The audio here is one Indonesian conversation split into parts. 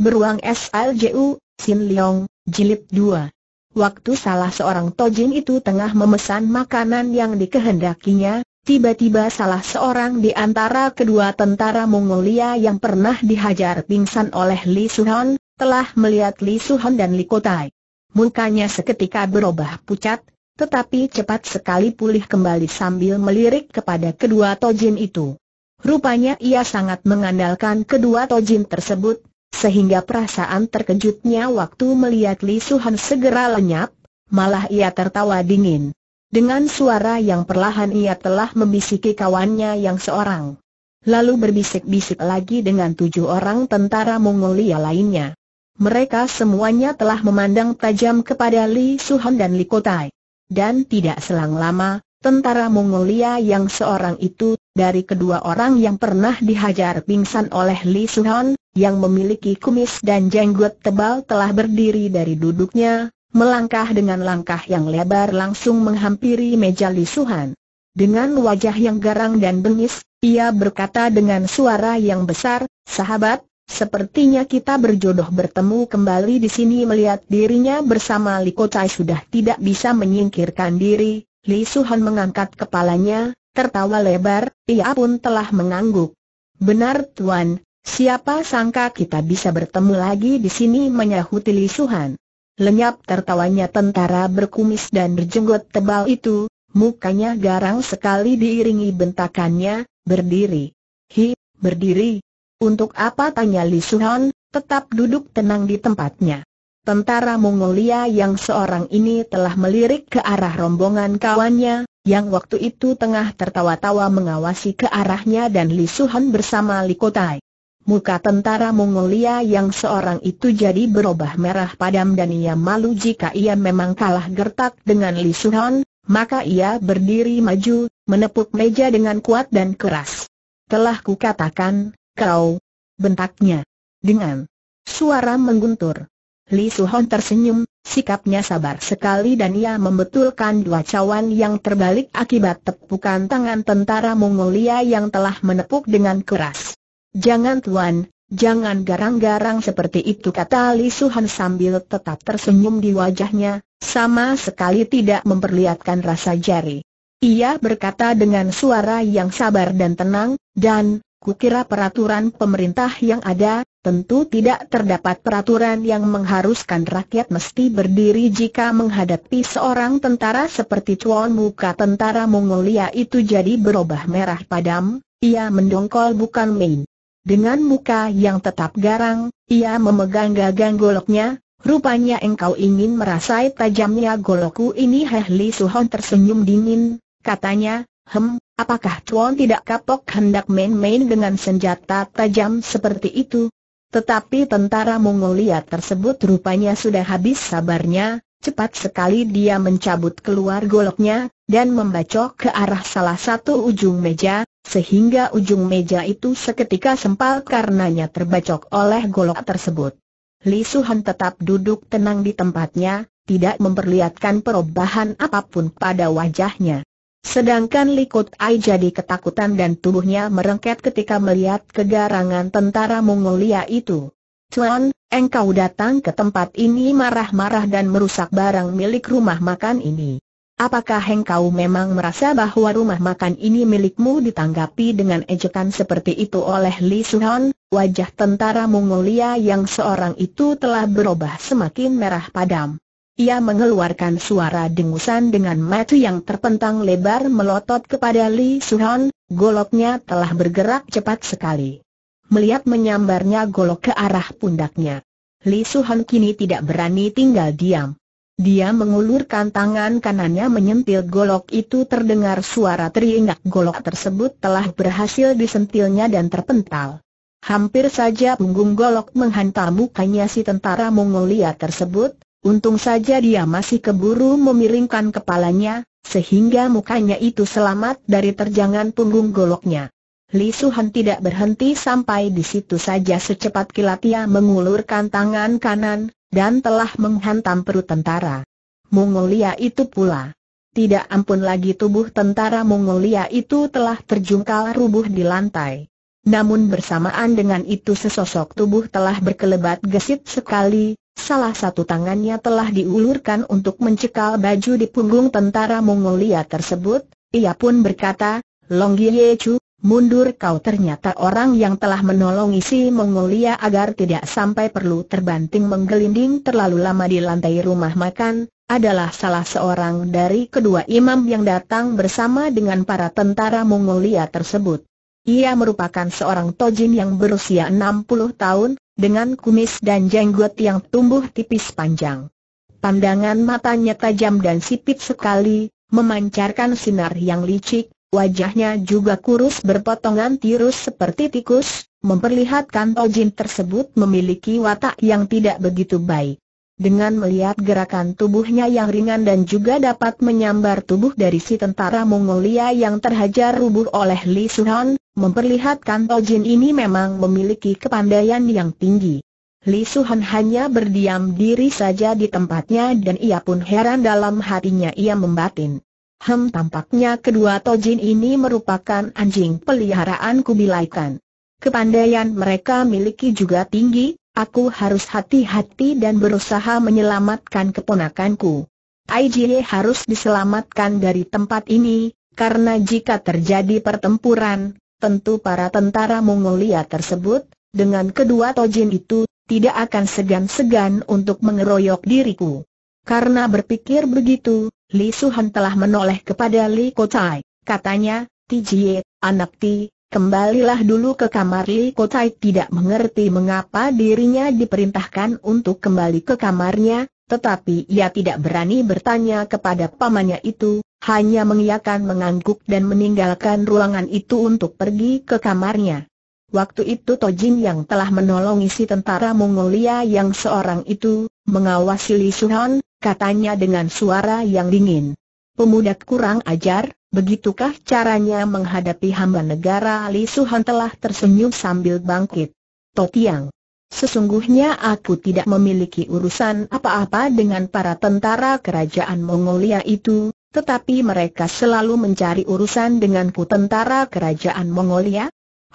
Beruang SLJU, Sin Leong, Jilid 2. Waktu salah seorang tojin itu tengah memesan makanan yang dikehendakinya, tiba-tiba salah seorang di antara kedua tentara Mongolia yang pernah dihajar pingsan oleh Li Suhan, telah melihat Li Suhan dan Li Kotai. Mukanya seketika berubah pucat, tetapi cepat sekali pulih kembali sambil melirik kepada kedua tojin itu. Rupanya ia sangat mengandalkan kedua tojin tersebut, sehingga perasaan terkejutnya waktu melihat Li Suhan segera lenyap, malah ia tertawa dingin. Dengan suara yang perlahan ia telah membisiki kawannya yang seorang. Lalu berbisik-bisik lagi dengan tujuh orang tentara Mongolia lainnya. Mereka semuanya telah memandang tajam kepada Li Suhan dan Li Kotai. Dan tidak selang lama, tentara Mongolia yang seorang itu, dari kedua orang yang pernah dihajar pingsan oleh Li Suhan, yang memiliki kumis dan jenggot tebal telah berdiri dari duduknya, melangkah dengan langkah yang lebar langsung menghampiri meja lisuhan. Dengan wajah yang garang dan bengis, ia berkata dengan suara yang besar, sahabat, sepertinya kita berjodoh bertemu kembali di sini melihat dirinya bersama Liko Tai sudah tidak bisa menyingkirkan diri, Li Suhan mengangkat kepalanya, tertawa lebar, ia pun telah mengangguk. Benar Tuan, Siapa sangka kita bisa bertemu lagi di sini menyahuti lisuhan. Lenyap tertawanya tentara berkumis dan berjenggot tebal itu, mukanya garang sekali diiringi bentakannya, berdiri. Hi, berdiri. Untuk apa tanya lisuhan, tetap duduk tenang di tempatnya. Tentara Mongolia yang seorang ini telah melirik ke arah rombongan kawannya, yang waktu itu tengah tertawa-tawa mengawasi ke arahnya dan lisuhan bersama Likotai. Muka tentara Mongolia yang seorang itu jadi berubah merah padam dan ia malu jika ia memang kalah gertak dengan Li Suhon, maka ia berdiri maju, menepuk meja dengan kuat dan keras. Telah kukatakan, kau, bentaknya, dengan suara mengguntur. Li Suhon tersenyum, sikapnya sabar sekali dan ia membetulkan dua cawan yang terbalik akibat tepukan tangan tentara Mongolia yang telah menepuk dengan keras. Jangan tuan, jangan garang-garang seperti itu kata Li Suhan sambil tetap tersenyum di wajahnya, sama sekali tidak memperlihatkan rasa jari. Ia berkata dengan suara yang sabar dan tenang, dan, kukira peraturan pemerintah yang ada, tentu tidak terdapat peraturan yang mengharuskan rakyat mesti berdiri jika menghadapi seorang tentara seperti tuan Muka tentara Mongolia itu jadi berubah merah padam, ia mendongkol bukan main. Dengan muka yang tetap garang, ia memegang gagang goloknya, rupanya engkau ingin merasai tajamnya golokku ini Heh Li Suhon tersenyum dingin, katanya, hem, apakah Tuan tidak kapok hendak main-main dengan senjata tajam seperti itu? Tetapi tentara Mongolia tersebut rupanya sudah habis sabarnya, cepat sekali dia mencabut keluar goloknya, dan membacok ke arah salah satu ujung meja, sehingga ujung meja itu seketika sempal karenanya terbacok oleh golok tersebut. Li Suhan tetap duduk tenang di tempatnya, tidak memperlihatkan perubahan apapun pada wajahnya. Sedangkan Likut Ai jadi ketakutan dan tubuhnya merengket ketika melihat kegarangan tentara Mongolia itu. Cuan, engkau datang ke tempat ini marah-marah dan merusak barang milik rumah makan ini. Apakah engkau memang merasa bahwa rumah makan ini milikmu ditanggapi dengan ejekan seperti itu oleh Li Suhan? Wajah tentara Mongolia yang seorang itu telah berubah semakin merah padam. Ia mengeluarkan suara dengusan dengan mata yang terpentang lebar melotot kepada Li Suhan. goloknya telah bergerak cepat sekali. Melihat menyambarnya golok ke arah pundaknya. Li Suhan kini tidak berani tinggal diam. Dia mengulurkan tangan kanannya menyentil golok itu terdengar suara teringat golok tersebut telah berhasil disentilnya dan terpental. Hampir saja punggung golok menghantam mukanya si tentara Mongolia tersebut, untung saja dia masih keburu memiringkan kepalanya, sehingga mukanya itu selamat dari terjangan punggung goloknya. Li Suhan tidak berhenti sampai di situ saja secepat kilat ia mengulurkan tangan kanan, dan telah menghantam perut tentara. Mongolia itu pula. Tidak ampun lagi tubuh tentara Mongolia itu telah terjungkal rubuh di lantai. Namun bersamaan dengan itu sesosok tubuh telah berkelebat gesit sekali, salah satu tangannya telah diulurkan untuk mencekal baju di punggung tentara Mongolia tersebut, ia pun berkata, Long Ye Chu, mundur kau ternyata orang yang telah menolong isi Mongolia agar tidak sampai perlu terbanting menggelinding terlalu lama di lantai rumah makan, adalah salah seorang dari kedua imam yang datang bersama dengan para tentara Mongolia tersebut. Ia merupakan seorang tojin yang berusia 60 tahun, dengan kumis dan jenggot yang tumbuh tipis panjang. Pandangan matanya tajam dan sipit sekali, memancarkan sinar yang licik, Wajahnya juga kurus berpotongan tirus seperti tikus, memperlihatkan Tojin tersebut memiliki watak yang tidak begitu baik. Dengan melihat gerakan tubuhnya yang ringan dan juga dapat menyambar tubuh dari si tentara Mongolia yang terhajar rubuh oleh Li Suhan, memperlihatkan Tojin ini memang memiliki kepandaian yang tinggi. Li Suhan hanya berdiam diri saja di tempatnya dan ia pun heran dalam hatinya ia membatin. Hem tampaknya kedua tojin ini merupakan anjing peliharaan kubilaikan. Kepandaian mereka miliki juga tinggi, aku harus hati-hati dan berusaha menyelamatkan keponakanku. Aijie harus diselamatkan dari tempat ini, karena jika terjadi pertempuran, tentu para tentara Mongolia tersebut, dengan kedua tojin itu, tidak akan segan-segan untuk mengeroyok diriku. Karena berpikir begitu, Li Suhan telah menoleh kepada Li Kocai, Katanya, Tijie, anak Ti, kembalilah dulu ke kamar Li Kocai. tidak mengerti mengapa dirinya diperintahkan untuk kembali ke kamarnya, tetapi ia tidak berani bertanya kepada pamannya itu, hanya mengiyakan mengangguk dan meninggalkan ruangan itu untuk pergi ke kamarnya. Waktu itu Tojin yang telah menolongi si tentara Mongolia yang seorang itu, mengawasi Li Shuhan, katanya dengan suara yang dingin. Pemuda kurang ajar, begitukah caranya menghadapi hamba negara Li Shuhan telah tersenyum sambil bangkit. Totiang. Sesungguhnya aku tidak memiliki urusan apa-apa dengan para tentara kerajaan Mongolia itu, tetapi mereka selalu mencari urusan denganku tentara kerajaan Mongolia.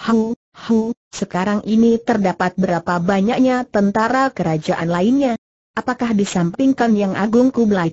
Hu, hu, sekarang ini terdapat berapa banyaknya tentara kerajaan lainnya? Apakah di samping Kan yang agung Kublai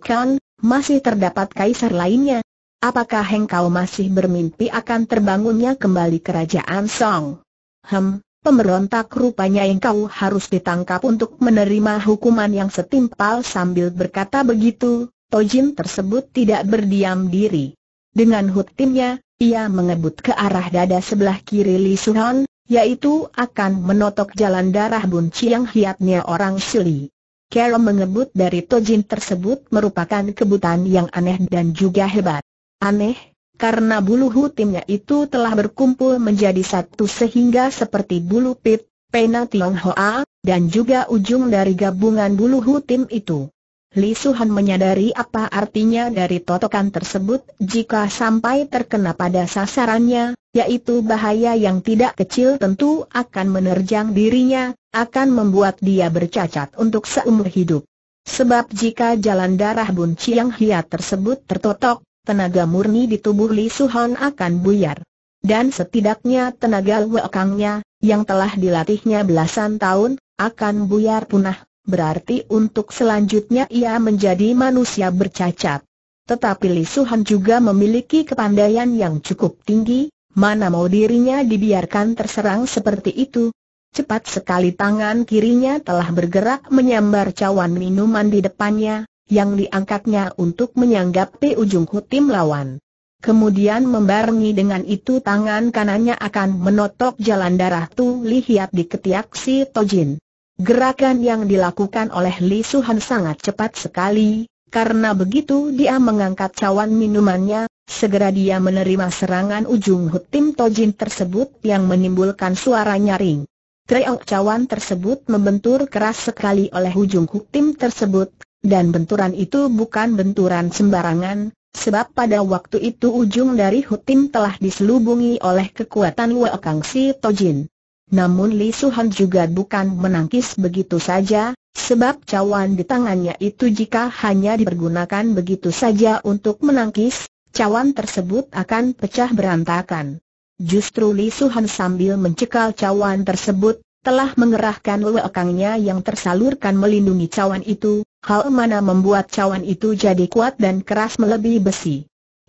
masih terdapat kaisar lainnya? Apakah engkau masih bermimpi akan terbangunnya kembali kerajaan Song? Hem, pemberontak rupanya engkau harus ditangkap untuk menerima hukuman yang setimpal sambil berkata begitu, Tojin tersebut tidak berdiam diri. Dengan hutimnya, ia mengebut ke arah dada sebelah kiri Li Suhan, yaitu akan menotok jalan darah bunci yang hiatnya orang Sili. Carol mengebut dari Tojin tersebut merupakan kebutan yang aneh dan juga hebat. Aneh, karena bulu hutimnya itu telah berkumpul menjadi satu sehingga seperti bulu pit, pena Tionghoa, dan juga ujung dari gabungan bulu hutim itu. Li Suhan menyadari apa artinya dari totokan tersebut jika sampai terkena pada sasarannya, yaitu bahaya yang tidak kecil tentu akan menerjang dirinya, akan membuat dia bercacat untuk seumur hidup. Sebab jika jalan darah Bun Chiang Hia tersebut tertotok, tenaga murni di tubuh Li Suhon akan buyar. Dan setidaknya tenaga wakangnya, yang telah dilatihnya belasan tahun, akan buyar punah, berarti untuk selanjutnya ia menjadi manusia bercacat. Tetapi Li Suhan juga memiliki kepandaian yang cukup tinggi, Mana mau dirinya dibiarkan terserang seperti itu? Cepat sekali tangan kirinya telah bergerak menyambar cawan minuman di depannya, yang diangkatnya untuk menyanggapi ujung hutim lawan. Kemudian membarengi dengan itu tangan kanannya akan menotok jalan darah Tu Hiap di ketiak si Tojin. Gerakan yang dilakukan oleh Li Suhan sangat cepat sekali, karena begitu dia mengangkat cawan minumannya, segera dia menerima serangan ujung hutim tojin tersebut yang menimbulkan suara nyaring. Treok cawan tersebut membentur keras sekali oleh ujung hutim tersebut, dan benturan itu bukan benturan sembarangan, sebab pada waktu itu ujung dari hutim telah diselubungi oleh kekuatan Luo Kang Si Tojin. Namun Li Suhan juga bukan menangkis begitu saja, sebab cawan di tangannya itu jika hanya dipergunakan begitu saja untuk menangkis, cawan tersebut akan pecah berantakan. Justru Li Suhan sambil mencekal cawan tersebut, telah mengerahkan lewekangnya yang tersalurkan melindungi cawan itu, hal mana membuat cawan itu jadi kuat dan keras melebihi besi.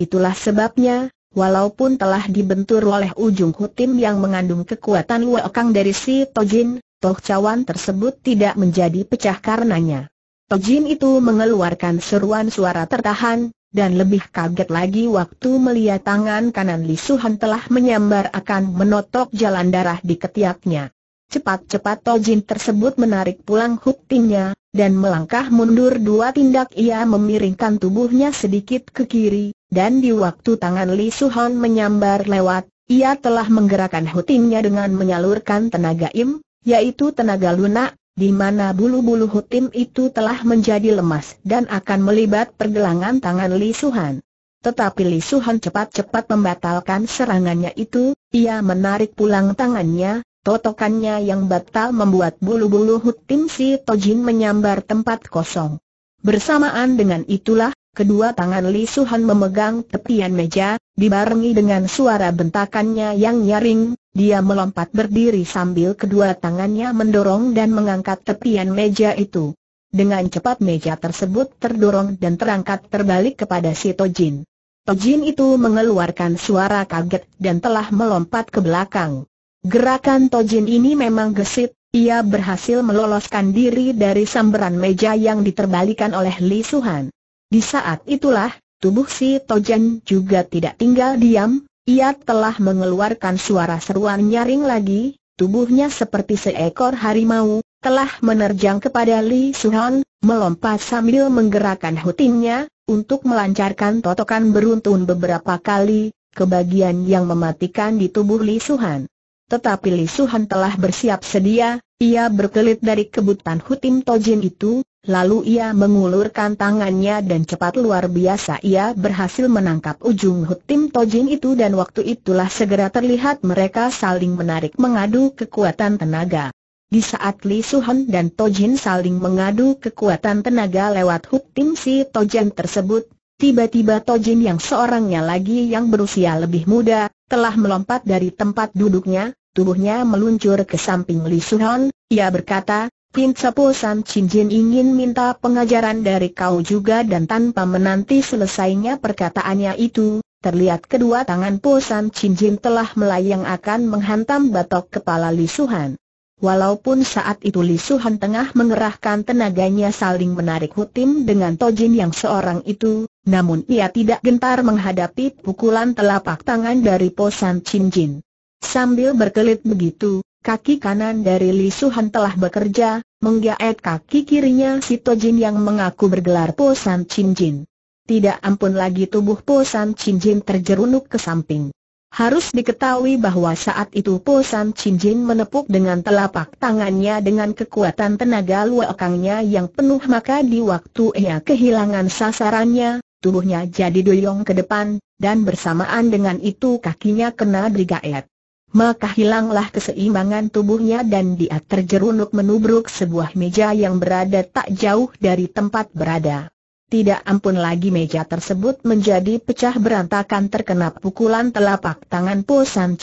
Itulah sebabnya, Walaupun telah dibentur oleh ujung hutim yang mengandung kekuatan Luokang dari si Tojin, Toh Cawan tersebut tidak menjadi pecah karenanya. Tojin itu mengeluarkan seruan suara tertahan, dan lebih kaget lagi waktu melihat tangan kanan Lisuhan telah menyambar akan menotok jalan darah di ketiaknya. Cepat-cepat Tojin tersebut menarik pulang hutimnya, dan melangkah mundur dua tindak ia memiringkan tubuhnya sedikit ke kiri, dan di waktu tangan Li Suhan menyambar lewat, ia telah menggerakkan hutimnya dengan menyalurkan tenaga im, yaitu tenaga lunak, di mana bulu-bulu hutim itu telah menjadi lemas dan akan melibat pergelangan tangan Li Suhan. Tetapi Li Suhan cepat-cepat membatalkan serangannya itu, ia menarik pulang tangannya, Totokannya yang batal membuat bulu-bulu Hut Si Tojin menyambar tempat kosong. Bersamaan dengan itulah, kedua tangan Li Suhan memegang tepian meja, dibarengi dengan suara bentakannya yang nyaring, dia melompat berdiri sambil kedua tangannya mendorong dan mengangkat tepian meja itu. Dengan cepat meja tersebut terdorong dan terangkat terbalik kepada si Tojin. Tojin itu mengeluarkan suara kaget dan telah melompat ke belakang. Gerakan Tojin ini memang gesit, ia berhasil meloloskan diri dari sambaran meja yang diterbalikan oleh Li Suhan. Di saat itulah, tubuh si Tojin juga tidak tinggal diam, ia telah mengeluarkan suara seruan nyaring lagi, tubuhnya seperti seekor harimau, telah menerjang kepada Li Suhan, melompat sambil menggerakkan hutinya untuk melancarkan totokan beruntun beberapa kali, ke bagian yang mematikan di tubuh Li Suhan. Tetapi Li Lisuhan telah bersiap sedia, ia berkelit dari kebutan Hutim Tojin itu, lalu ia mengulurkan tangannya dan cepat luar biasa ia berhasil menangkap ujung Hutim Tojin itu dan waktu itulah segera terlihat mereka saling menarik mengadu kekuatan tenaga. Di saat Li Suhan dan Tojin saling mengadu kekuatan tenaga lewat hutim si Tojin tersebut, tiba-tiba Tojin yang seorangnya lagi yang berusia lebih muda, telah melompat dari tempat duduknya, tubuhnya meluncur ke samping Li Suhan, ia berkata, Pin Sepo San Chin Jin ingin minta pengajaran dari kau juga dan tanpa menanti selesainya perkataannya itu, terlihat kedua tangan Po San Chin Jin telah melayang akan menghantam batok kepala Li Suhan. Walaupun saat itu Li Suhan tengah mengerahkan tenaganya saling menarik hutim dengan Tojin yang seorang itu, namun ia tidak gentar menghadapi pukulan telapak tangan dari Posan Chin Jin. Sambil berkelit begitu, kaki kanan dari Li Suhan telah bekerja, menggaet kaki kirinya si Tojin yang mengaku bergelar Posan Chin Jin. Tidak ampun lagi tubuh Posan Chin Jin terjerunuk ke samping. Harus diketahui bahwa saat itu Po San Chin Jin menepuk dengan telapak tangannya dengan kekuatan tenaga luakangnya yang penuh maka di waktu ia kehilangan sasarannya, tubuhnya jadi doyong ke depan, dan bersamaan dengan itu kakinya kena brigaet. Maka hilanglah keseimbangan tubuhnya dan dia terjerunuk menubruk sebuah meja yang berada tak jauh dari tempat berada. Tidak ampun lagi meja tersebut menjadi pecah berantakan terkena pukulan telapak tangan Po San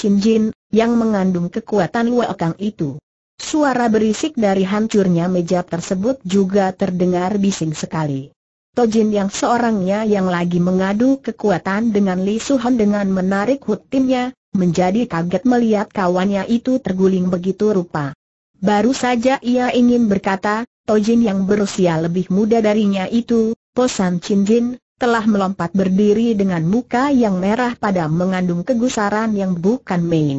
yang mengandung kekuatan luakang itu. Suara berisik dari hancurnya meja tersebut juga terdengar bising sekali. Tojin yang seorangnya yang lagi mengadu kekuatan dengan Li Suhan dengan menarik hutinnya menjadi kaget melihat kawannya itu terguling begitu rupa. Baru saja ia ingin berkata, Tojin yang berusia lebih muda darinya itu, Posan Cinjin, telah melompat berdiri dengan muka yang merah pada mengandung kegusaran yang bukan main.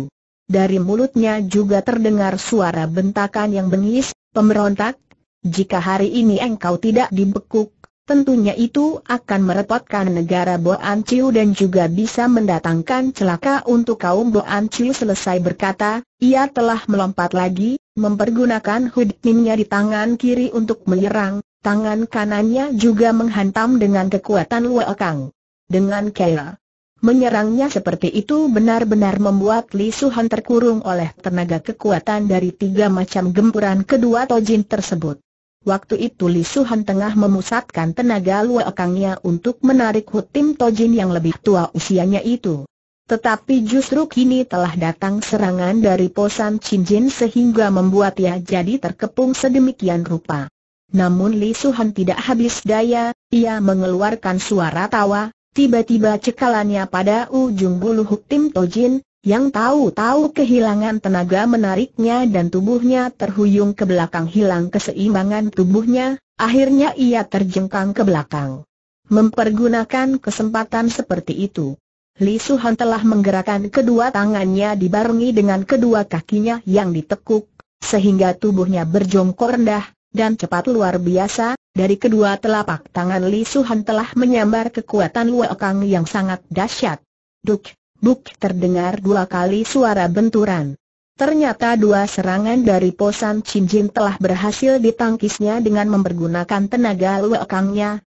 Dari mulutnya juga terdengar suara bentakan yang bengis, pemberontak, jika hari ini engkau tidak dibekuk, tentunya itu akan merepotkan negara Boan Chiu dan juga bisa mendatangkan celaka untuk kaum Boan Chiu." selesai berkata, ia telah melompat lagi, mempergunakan hudminnya di tangan kiri untuk menyerang, Tangan kanannya juga menghantam dengan kekuatan Kang. Dengan kera. Menyerangnya seperti itu benar-benar membuat Li Suhan terkurung oleh tenaga kekuatan dari tiga macam gempuran kedua tojin tersebut. Waktu itu Li Suhan tengah memusatkan tenaga Kangnya untuk menarik Hutim Tojin yang lebih tua usianya itu. Tetapi justru kini telah datang serangan dari Posan Jin sehingga membuat ia jadi terkepung sedemikian rupa. Namun Li Suhan tidak habis daya, ia mengeluarkan suara tawa, tiba-tiba cekalannya pada ujung bulu Huk Tim Tojin, yang tahu-tahu kehilangan tenaga menariknya dan tubuhnya terhuyung ke belakang hilang keseimbangan tubuhnya, akhirnya ia terjengkang ke belakang. Mempergunakan kesempatan seperti itu, Li Suhan telah menggerakkan kedua tangannya dibarengi dengan kedua kakinya yang ditekuk, sehingga tubuhnya berjongkok rendah, dan cepat luar biasa, dari kedua telapak tangan Li Suhan telah menyambar kekuatan Luo yang sangat dahsyat. Duk, duk terdengar dua kali suara benturan. Ternyata dua serangan dari Posan Jin telah berhasil ditangkisnya dengan mempergunakan tenaga Luo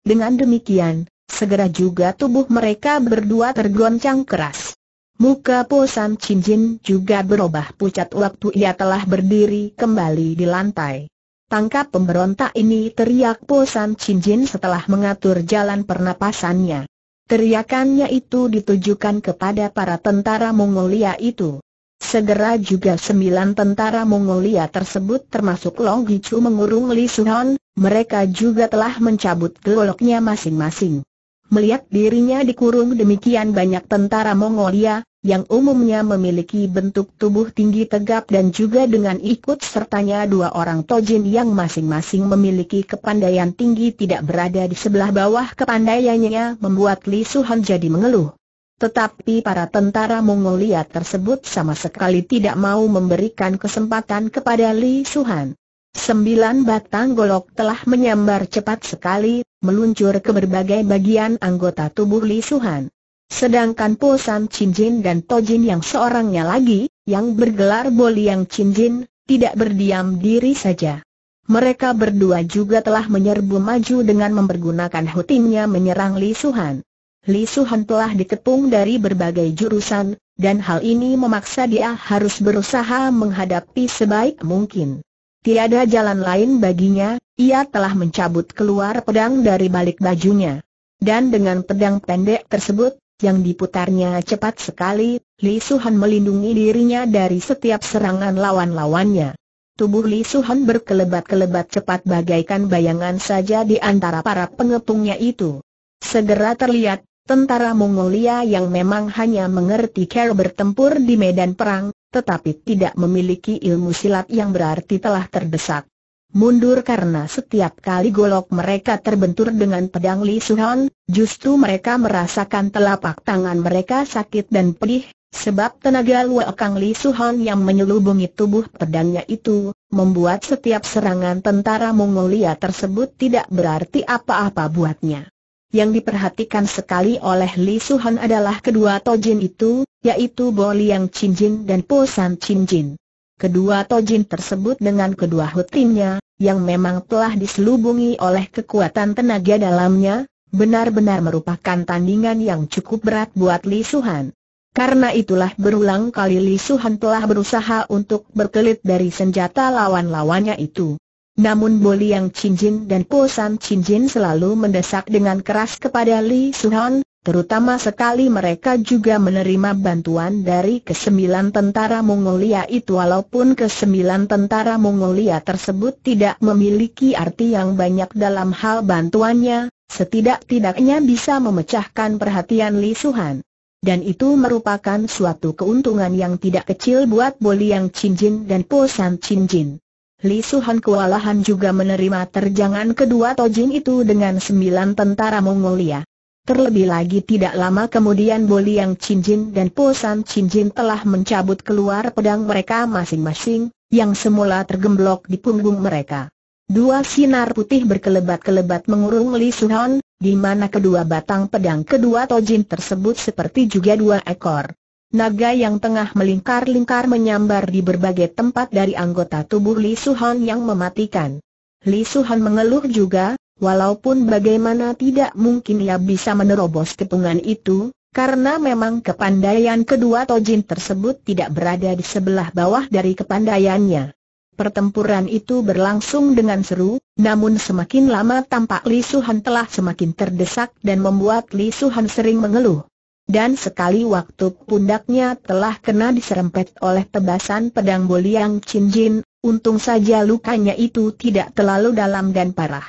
dengan demikian, segera juga tubuh mereka berdua tergoncang keras. Muka Posan Jin juga berubah pucat waktu ia telah berdiri kembali di lantai. Tangkap pemberontak ini teriak Posan Cincin setelah mengatur jalan pernapasannya. Teriakannya itu ditujukan kepada para tentara Mongolia itu. Segera juga sembilan tentara Mongolia tersebut termasuk Long Gichu mengurung Li Suhon, mereka juga telah mencabut goloknya masing-masing. Melihat dirinya dikurung demikian banyak tentara Mongolia, yang umumnya memiliki bentuk tubuh tinggi tegap dan juga dengan ikut sertanya dua orang tojin yang masing-masing memiliki kepandaian tinggi tidak berada di sebelah bawah kepandaiannya membuat Li Suhan jadi mengeluh. Tetapi para tentara Mongolia tersebut sama sekali tidak mau memberikan kesempatan kepada Li Suhan. Sembilan batang golok telah menyambar cepat sekali, meluncur ke berbagai bagian anggota tubuh Li Suhan. Sedangkan Po San Chin Jin dan To Jin yang seorangnya lagi, yang bergelar Bo Liang Chin Jin, tidak berdiam diri saja. Mereka berdua juga telah menyerbu maju dengan mempergunakan hutinnya menyerang Li Suhan. Li Suhan telah dikepung dari berbagai jurusan, dan hal ini memaksa dia harus berusaha menghadapi sebaik mungkin. Tiada jalan lain baginya, ia telah mencabut keluar pedang dari balik bajunya. Dan dengan pedang pendek tersebut, yang diputarnya cepat sekali, Li Suhan melindungi dirinya dari setiap serangan lawan-lawannya. Tubuh Li Suhan berkelebat-kelebat cepat bagaikan bayangan saja di antara para pengepungnya itu. Segera terlihat, tentara Mongolia yang memang hanya mengerti cara bertempur di medan perang, tetapi tidak memiliki ilmu silat yang berarti telah terdesak. Mundur karena setiap kali golok mereka terbentur dengan pedang Li Suhan, justru mereka merasakan telapak tangan mereka sakit dan pedih, sebab tenaga kang Li Suhan yang menyelubungi tubuh pedangnya itu, membuat setiap serangan tentara Mongolia tersebut tidak berarti apa-apa buatnya. Yang diperhatikan sekali oleh Li Suhan adalah kedua tojin itu, yaitu Bo Liang Jin dan Po San Jin. Kedua tojin tersebut dengan kedua hutinnya, yang memang telah diselubungi oleh kekuatan tenaga dalamnya, benar-benar merupakan tandingan yang cukup berat buat Li Suhan. Karena itulah berulang kali Li Suhan telah berusaha untuk berkelit dari senjata lawan-lawannya itu. Namun Boliang Cinjin dan Posan Cinjin selalu mendesak dengan keras kepada Li Suhan, terutama sekali mereka juga menerima bantuan dari kesembilan tentara Mongolia itu walaupun kesembilan tentara Mongolia tersebut tidak memiliki arti yang banyak dalam hal bantuannya, setidak-tidaknya bisa memecahkan perhatian Li Suhan. Dan itu merupakan suatu keuntungan yang tidak kecil buat Boliang Cinjin dan Posan Cinjin. Li Suhan kewalahan juga menerima terjangan kedua Tojin itu dengan sembilan tentara Mongolia. Terlebih lagi tidak lama kemudian Boliang Cincin dan Pusan Cincin telah mencabut keluar pedang mereka masing-masing, yang semula tergemblok di punggung mereka. Dua sinar putih berkelebat-kelebat mengurung Li Suhan, di mana kedua batang pedang kedua Tojin tersebut seperti juga dua ekor Naga yang tengah melingkar-lingkar menyambar di berbagai tempat dari anggota tubuh Li Suhan yang mematikan. Li Suhan mengeluh juga, walaupun bagaimana tidak mungkin ia bisa menerobos kepungan itu, karena memang kepandaian kedua Tojin tersebut tidak berada di sebelah bawah dari kepandaiannya. Pertempuran itu berlangsung dengan seru, namun semakin lama tampak Li Suhan telah semakin terdesak dan membuat Li Suhan sering mengeluh dan sekali waktu pundaknya telah kena diserempet oleh tebasan pedang Boliang Cinjin, untung saja lukanya itu tidak terlalu dalam dan parah.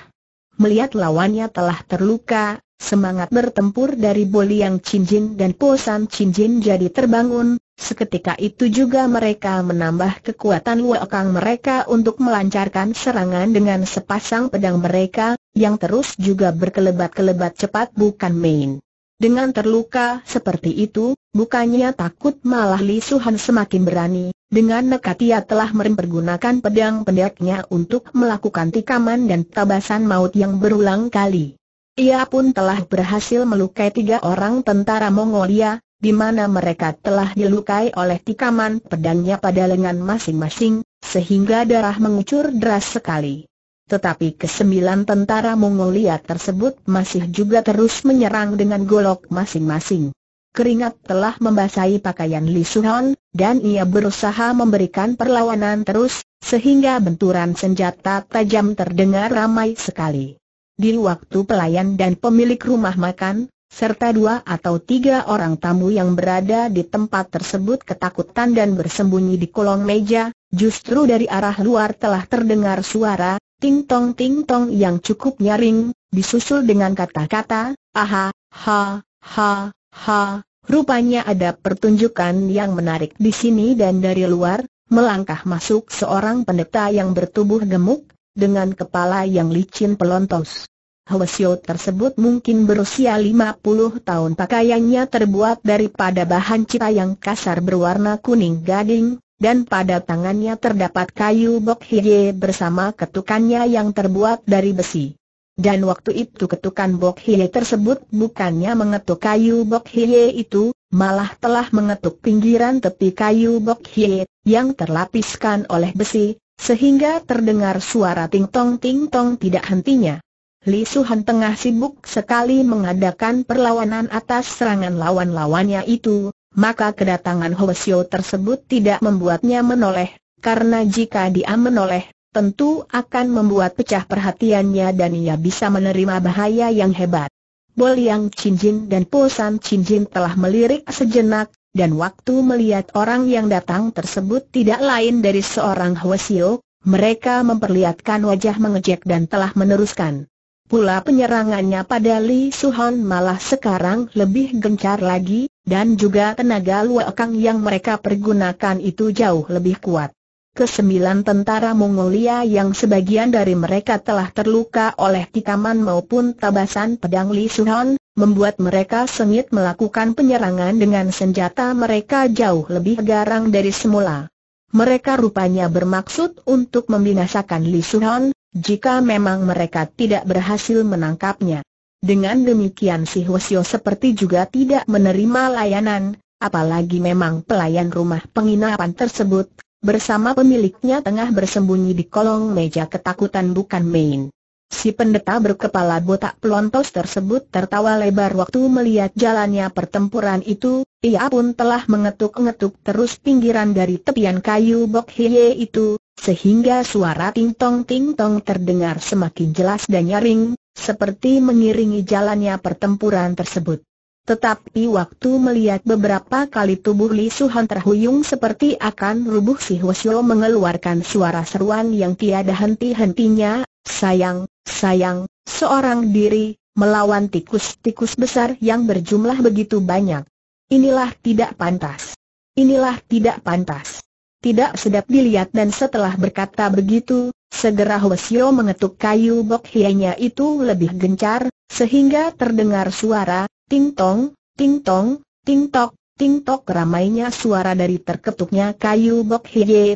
Melihat lawannya telah terluka, semangat bertempur dari Boliang Cinjin dan Posan Cinjin jadi terbangun, seketika itu juga mereka menambah kekuatan wakang mereka untuk melancarkan serangan dengan sepasang pedang mereka, yang terus juga berkelebat-kelebat cepat bukan main. Dengan terluka seperti itu, bukannya takut malah Li Suhan semakin berani, dengan nekat ia telah mempergunakan pedang pendeknya untuk melakukan tikaman dan tabasan maut yang berulang kali. Ia pun telah berhasil melukai tiga orang tentara Mongolia, di mana mereka telah dilukai oleh tikaman pedangnya pada lengan masing-masing, sehingga darah mengucur deras sekali tetapi kesembilan tentara Mongolia tersebut masih juga terus menyerang dengan golok masing-masing. Keringat telah membasahi pakaian Li Suhan, dan ia berusaha memberikan perlawanan terus, sehingga benturan senjata tajam terdengar ramai sekali. Di waktu pelayan dan pemilik rumah makan, serta dua atau tiga orang tamu yang berada di tempat tersebut ketakutan dan bersembunyi di kolong meja, justru dari arah luar telah terdengar suara, ting tong ting tong yang cukup nyaring, disusul dengan kata-kata, aha, ha, ha, ha. Rupanya ada pertunjukan yang menarik di sini dan dari luar, melangkah masuk seorang pendeta yang bertubuh gemuk, dengan kepala yang licin pelontos. Hwasyo tersebut mungkin berusia 50 tahun pakaiannya terbuat daripada bahan cita yang kasar berwarna kuning gading, dan pada tangannya terdapat kayu bok hiye bersama ketukannya yang terbuat dari besi. Dan waktu itu ketukan bok hiye tersebut bukannya mengetuk kayu bok hiye itu, malah telah mengetuk pinggiran tepi kayu bok hiye, yang terlapiskan oleh besi, sehingga terdengar suara ting-tong ting-tong tidak hentinya. Li Suhan tengah sibuk sekali mengadakan perlawanan atas serangan lawan-lawannya itu, maka kedatangan Hoesio tersebut tidak membuatnya menoleh, karena jika dia menoleh, tentu akan membuat pecah perhatiannya dan ia bisa menerima bahaya yang hebat. Bol Yang Cinjin dan Posan Cinjin telah melirik sejenak, dan waktu melihat orang yang datang tersebut tidak lain dari seorang Hoesio, mereka memperlihatkan wajah mengejek dan telah meneruskan. Pula penyerangannya pada Li Suhon malah sekarang lebih gencar lagi, dan juga tenaga luakang yang mereka pergunakan itu jauh lebih kuat. Kesembilan tentara Mongolia yang sebagian dari mereka telah terluka oleh tikaman maupun tabasan pedang Li Suhon, membuat mereka sengit melakukan penyerangan dengan senjata mereka jauh lebih garang dari semula. Mereka rupanya bermaksud untuk membinasakan Li Suhon, jika memang mereka tidak berhasil menangkapnya. Dengan demikian si Hwasyo seperti juga tidak menerima layanan, apalagi memang pelayan rumah penginapan tersebut, bersama pemiliknya tengah bersembunyi di kolong meja ketakutan bukan main. Si pendeta berkepala botak pelontos tersebut tertawa lebar waktu melihat jalannya pertempuran itu, ia pun telah mengetuk-ngetuk terus pinggiran dari tepian kayu bok hiye itu, sehingga suara ting-tong-ting-tong terdengar semakin jelas dan nyaring, seperti mengiringi jalannya pertempuran tersebut. Tetapi waktu melihat beberapa kali tubuh Li Suhan terhuyung seperti akan rubuh si Hwasyo mengeluarkan suara seruan yang tiada henti-hentinya, sayang, sayang, seorang diri, melawan tikus-tikus besar yang berjumlah begitu banyak. Inilah tidak pantas. Inilah tidak pantas tidak sedap dilihat dan setelah berkata begitu, segera Hwasyo mengetuk kayu bok hianya itu lebih gencar, sehingga terdengar suara, ting tong, ting tong, ting tok, ting tok ramainya suara dari terketuknya kayu bok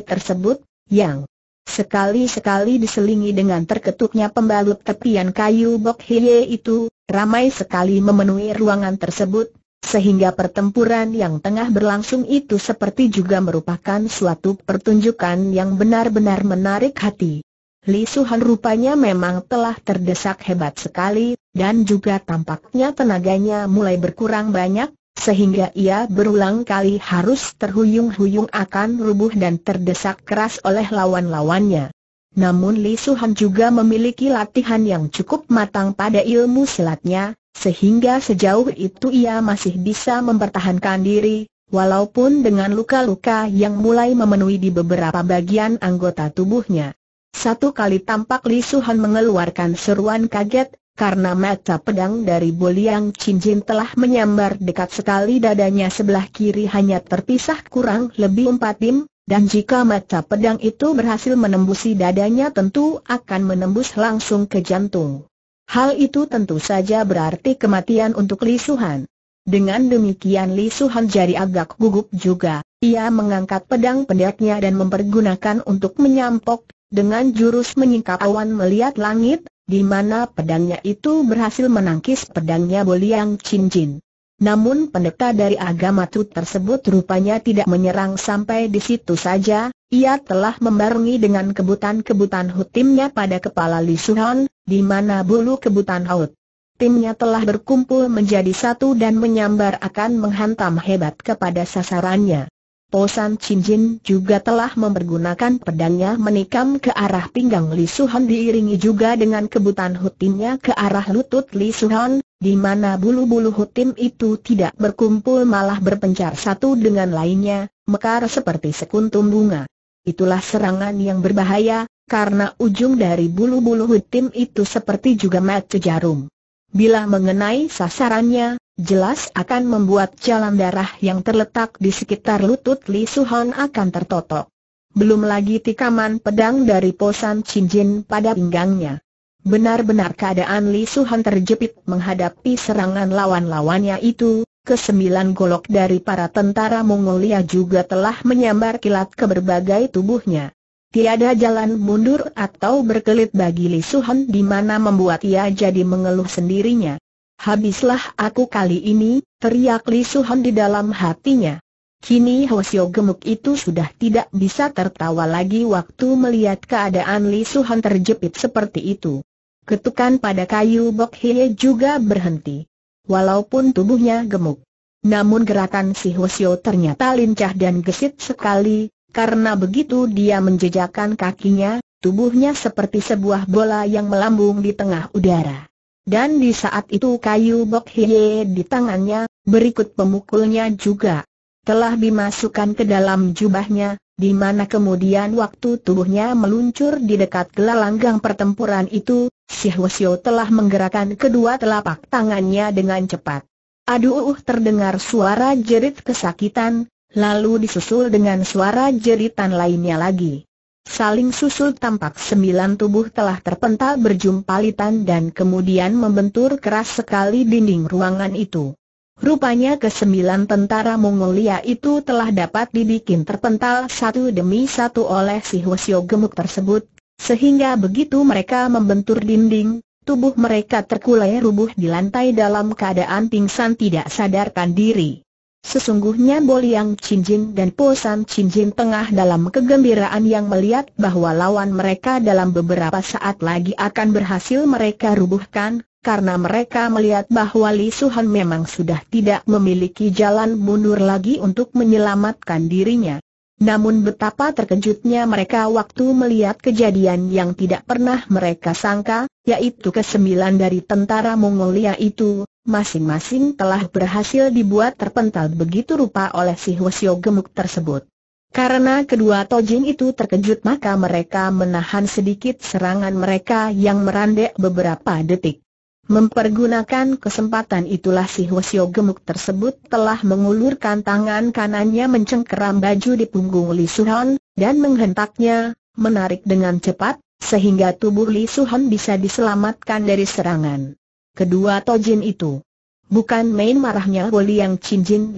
tersebut, yang Sekali-sekali diselingi dengan terketuknya pembalut tepian kayu bok itu, ramai sekali memenuhi ruangan tersebut, sehingga pertempuran yang tengah berlangsung itu seperti juga merupakan suatu pertunjukan yang benar-benar menarik hati. Li Suhan rupanya memang telah terdesak hebat sekali, dan juga tampaknya tenaganya mulai berkurang banyak, sehingga ia berulang kali harus terhuyung-huyung akan rubuh dan terdesak keras oleh lawan-lawannya. Namun Li Suhan juga memiliki latihan yang cukup matang pada ilmu silatnya, sehingga sejauh itu ia masih bisa mempertahankan diri, walaupun dengan luka-luka yang mulai memenuhi di beberapa bagian anggota tubuhnya. Satu kali tampak Li Suhan mengeluarkan seruan kaget, karena mata pedang dari Boliang Cincin telah menyambar dekat sekali dadanya sebelah kiri hanya terpisah kurang lebih empat tim, dan jika mata pedang itu berhasil menembusi dadanya tentu akan menembus langsung ke jantung. Hal itu tentu saja berarti kematian untuk Lisuhan. Dengan demikian Lisuhan jadi agak gugup juga. Ia mengangkat pedang pendeknya dan mempergunakan untuk menyampok, dengan jurus menyingkap awan melihat langit, di mana pedangnya itu berhasil menangkis pedangnya Boliang Cincin. Namun pendeta dari agama Tut tersebut rupanya tidak menyerang sampai di situ saja, ia telah membarungi dengan kebutan-kebutan hutimnya pada kepala Li Suhon, di mana bulu kebutan Hut. Timnya telah berkumpul menjadi satu dan menyambar akan menghantam hebat kepada sasarannya. Posan Cinjin juga telah mempergunakan pedangnya menikam ke arah pinggang Li Suhan diiringi juga dengan kebutan Hut ke arah lutut Li Suhan, di mana bulu-bulu hutim itu tidak berkumpul malah berpencar satu dengan lainnya, mekar seperti sekuntum bunga. Itulah serangan yang berbahaya, karena ujung dari bulu-bulu hutim itu seperti juga mata jarum. Bila mengenai sasarannya, jelas akan membuat jalan darah yang terletak di sekitar lutut Li Suhan akan tertotok. Belum lagi tikaman pedang dari posan cincin pada pinggangnya. Benar-benar keadaan Li Suhan terjepit menghadapi serangan lawan-lawannya itu, kesembilan golok dari para tentara Mongolia juga telah menyambar kilat ke berbagai tubuhnya. Tiada jalan mundur atau berkelit bagi Li Suhan di mana membuat ia jadi mengeluh sendirinya. Habislah aku kali ini, teriak Li Suhan di dalam hatinya. Kini Hosio gemuk itu sudah tidak bisa tertawa lagi waktu melihat keadaan Li Suhan terjepit seperti itu. Ketukan pada kayu Bok Hie juga berhenti. Walaupun tubuhnya gemuk. Namun gerakan si Hosio ternyata lincah dan gesit sekali, karena begitu dia menjejakkan kakinya, tubuhnya seperti sebuah bola yang melambung di tengah udara. Dan di saat itu kayu Bok Hie di tangannya, berikut pemukulnya juga. Telah dimasukkan ke dalam jubahnya, di mana kemudian waktu tubuhnya meluncur di dekat gelanggang pertempuran itu, Si Syahwasyo telah menggerakkan kedua telapak tangannya dengan cepat. Aduh terdengar suara jerit kesakitan, lalu disusul dengan suara jeritan lainnya lagi. Saling susul tampak sembilan tubuh telah terpental berjumpalitan dan kemudian membentur keras sekali dinding ruangan itu. Rupanya kesembilan tentara Mongolia itu telah dapat dibikin terpental satu demi satu oleh si Hwasyo gemuk tersebut, sehingga begitu mereka membentur dinding, tubuh mereka terkulai rubuh di lantai dalam keadaan pingsan tidak sadarkan diri. Sesungguhnya Boliang Cinjin dan Posan Cinjin tengah dalam kegembiraan yang melihat bahwa lawan mereka dalam beberapa saat lagi akan berhasil mereka rubuhkan, karena mereka melihat bahwa Li Suhan memang sudah tidak memiliki jalan mundur lagi untuk menyelamatkan dirinya. Namun betapa terkejutnya mereka waktu melihat kejadian yang tidak pernah mereka sangka, yaitu kesembilan dari tentara Mongolia itu, masing-masing telah berhasil dibuat terpental begitu rupa oleh si Hwasyo gemuk tersebut. Karena kedua Tojin itu terkejut maka mereka menahan sedikit serangan mereka yang merandek beberapa detik. Mempergunakan kesempatan itulah si Hwasyo gemuk tersebut telah mengulurkan tangan kanannya mencengkeram baju di punggung Li Suhan, dan menghentaknya, menarik dengan cepat, sehingga tubuh Li Suhan bisa diselamatkan dari serangan. Kedua Tojin itu. Bukan main marahnya Woli yang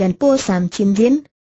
dan Po San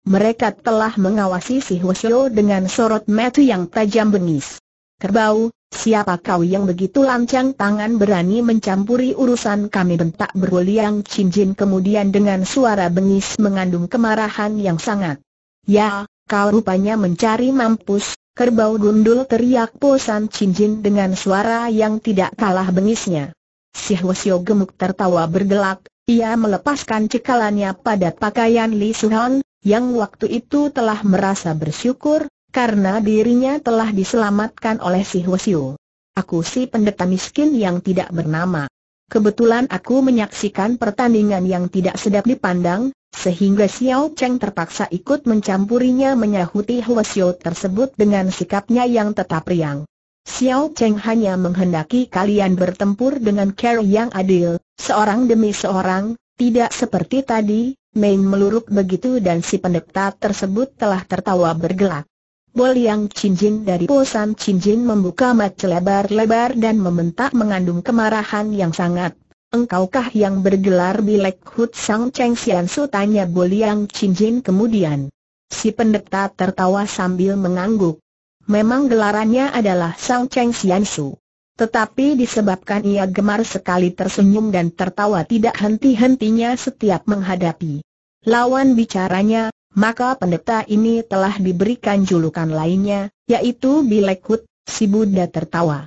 mereka telah mengawasi si Hwasyo dengan sorot mata yang tajam bengis. Kerbau, siapa kau yang begitu lancang tangan berani mencampuri urusan kami bentak beruliang cincin kemudian dengan suara bengis mengandung kemarahan yang sangat. Ya, kau rupanya mencari mampus, kerbau gundul teriak posan cincin dengan suara yang tidak kalah bengisnya. Si Hwasyo gemuk tertawa bergelak, ia melepaskan cekalannya pada pakaian Li Suhan, yang waktu itu telah merasa bersyukur, karena dirinya telah diselamatkan oleh si Hwasyu. Aku si pendeta miskin yang tidak bernama. Kebetulan aku menyaksikan pertandingan yang tidak sedap dipandang, sehingga Xiao Cheng terpaksa ikut mencampurinya menyahuti Hwasyu tersebut dengan sikapnya yang tetap riang. Xiao Cheng hanya menghendaki kalian bertempur dengan care yang adil, seorang demi seorang, tidak seperti tadi, main meluruk begitu dan si pendeta tersebut telah tertawa bergelak. Boliang yang cincin dari posan cincin membuka mata lebar-lebar dan mementak mengandung kemarahan yang sangat. Engkaukah yang bergelar Bilek Hut Sang Cheng Sian Su tanya Boliang yang cincin kemudian. Si pendeta tertawa sambil mengangguk. Memang gelarannya adalah Sang Cheng Sian Su. Tetapi disebabkan ia gemar sekali tersenyum dan tertawa tidak henti-hentinya setiap menghadapi. Lawan bicaranya, maka pendeta ini telah diberikan julukan lainnya, yaitu Bilekut, si Buddha tertawa.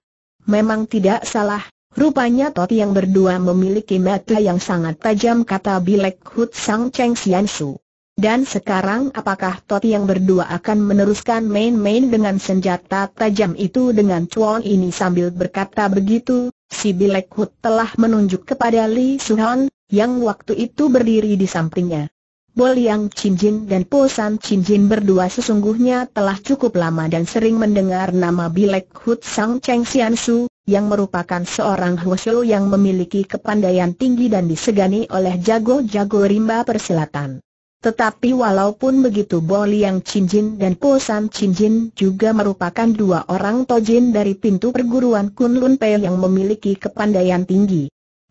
Memang tidak salah, rupanya Toti yang berdua memiliki mata yang sangat tajam kata Bilekut Sang Cheng Xiansu. Dan sekarang apakah Toti yang berdua akan meneruskan main-main dengan senjata tajam itu dengan cuan ini sambil berkata begitu, si Bilekut telah menunjuk kepada Li Suhan, yang waktu itu berdiri di sampingnya. Boliang Cinjin dan Posan Cinjin berdua sesungguhnya telah cukup lama dan sering mendengar nama Bilek Hut Sang Cheng Sian Su, yang merupakan seorang Huoshu yang memiliki kepandaian tinggi dan disegani oleh jago-jago rimba persilatan. Tetapi walaupun begitu Bo Liang Cinjin dan Po San Cinjin juga merupakan dua orang tojin dari pintu perguruan Kunlun Pei yang memiliki kepandaian tinggi.